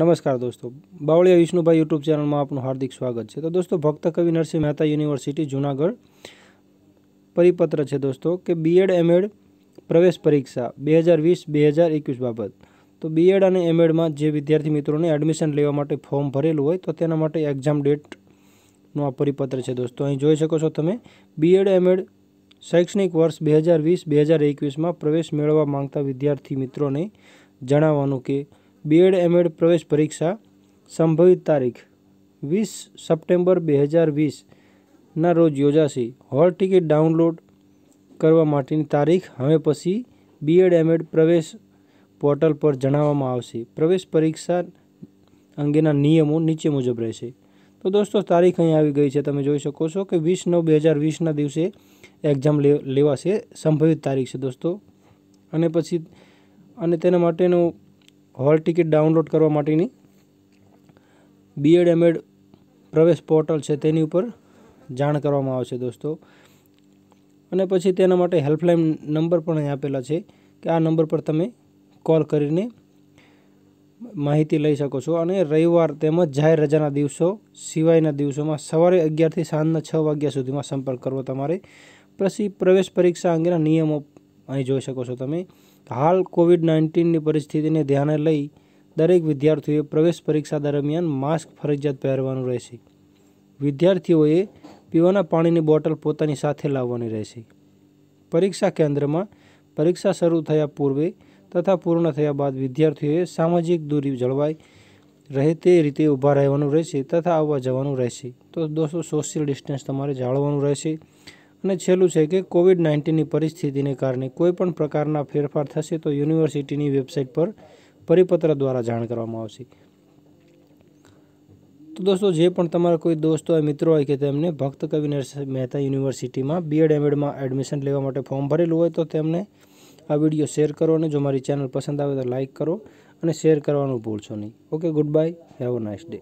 નમસ્કાર દોસ્તો બાવળિયા વિષ્ણુભાઈ યુટ્યુબ ચેનલમાં આપનું હાર્દિક સ્વાગત છે તો દોસ્તો ભક્ત કવિ નરસિંહ મહેતા યુનિવર્સિટી જૂનાગઢ પરિપત્ર છે દોસ્તો કે બીએડ એમએડ પ્રવેશ પરીક્ષા બે હજાર વીસ બે હજાર એકવીસ બાબત તો બીએડ અને એમએડમાં જે વિદ્યાર્થી મિત્રોને એડમિશન લેવા માટે ફોર્મ ભરેલું હોય તો તેના માટે એક્ઝામ ડેટનું આ પરિપત્ર છે દોસ્તો અહીં જોઈ શકો છો તમે બીએડ એમએડ શૈક્ષણિક વર્ષ બે હજાર વીસ બે હજાર એકવીસમાં પ્રવેશ મેળવવા માંગતા વિદ્યાર્થી મિત્રોને જણાવવાનું કે બીએડ એમએડ પ્રવેશ પરીક્ષા સંભવિત તારીખ વીસ સપ્ટેમ્બર બે હજાર વીસના રોજ યોજાશે હોલ ટિકિટ ડાઉનલોડ કરવા માટેની તારીખ હવે પછી બીએડ એમએડ પ્રવેશ પોર્ટલ પર જણાવવામાં આવશે પ્રવેશ પરીક્ષા અંગેના નિયમો નીચે મુજબ રહેશે તો દોસ્તો તારીખ અહીં આવી ગઈ છે તમે જોઈ શકો છો કે વીસ નવ બે હજાર વીસના દિવસે એક્ઝામ લે લેવાશે સંભવિત તારીખ છે દોસ્તો અને પછી અને તેના માટેનું હોલ ટિકિટ ડાઉનલોડ કરવા માટેની બીએડ એમએડ પ્રવેશ પોર્ટલ છે તેની ઉપર જાણ કરવામાં આવશે દોસ્તો અને પછી તેના માટે હેલ્પલાઇન નંબર પણ આપેલા છે કે આ નંબર પર તમે કોલ કરીને માહિતી લઈ શકો છો અને રવિવાર તેમજ જાહેર રજાના દિવસો સિવાયના દિવસોમાં સવારે અગિયારથી સાંજના છ વાગ્યા સુધીમાં સંપર્ક કરવો તમારે પછી પ્રવેશ પરીક્ષા અંગેના નિયમો અહીં જોઈ શકો છો તમે હાલ કોવિડ નાઇન્ટીનની પરિસ્થિતિને ધ્યાને લઈ દરેક વિદ્યાર્થીઓએ પ્રવેશ પરીક્ષા દરમિયાન માસ્ક ફરજિયાત પહેરવાનું રહેશે વિદ્યાર્થીઓએ પીવાના પાણીની બોટલ પોતાની સાથે લાવવાની રહેશે પરીક્ષા કેન્દ્રમાં પરીક્ષા શરૂ થયા પૂર્વે તથા પૂર્ણ થયા બાદ વિદ્યાર્થીઓએ સામાજિક દૂરી જળવાઈ રહે તે રીતે ઊભા રહેવાનું રહેશે તથા આવવા જવાનું રહેશે તો દોસ્તો સોશિયલ ડિસ્ટન્સ તમારે જાળવવાનું રહેશે અને છેલ્લું છે કે કોવિડ નાઇન્ટીનની પરિસ્થિતિને કારણે કોઈપણ પ્રકારના ફેરફાર થશે તો યુનિવર્સિટીની વેબસાઇટ પર પરિપત્ર દ્વારા જાણ કરવામાં આવશે તો દોસ્તો જે પણ તમારા કોઈ દોસ્તો હોય મિત્રો હોય કે તેમને ભક્ત કવિ મહેતા યુનિવર્સિટીમાં બીએડ એમએડમાં એડમિશન લેવા માટે ફોર્મ ભરેલું હોય તો તેમને આ વિડીયો શેર કરો અને જો મારી ચેનલ પસંદ આવે તો લાઇક કરો અને શેર કરવાનું ભૂલશો નહીં okay good bye have a nice day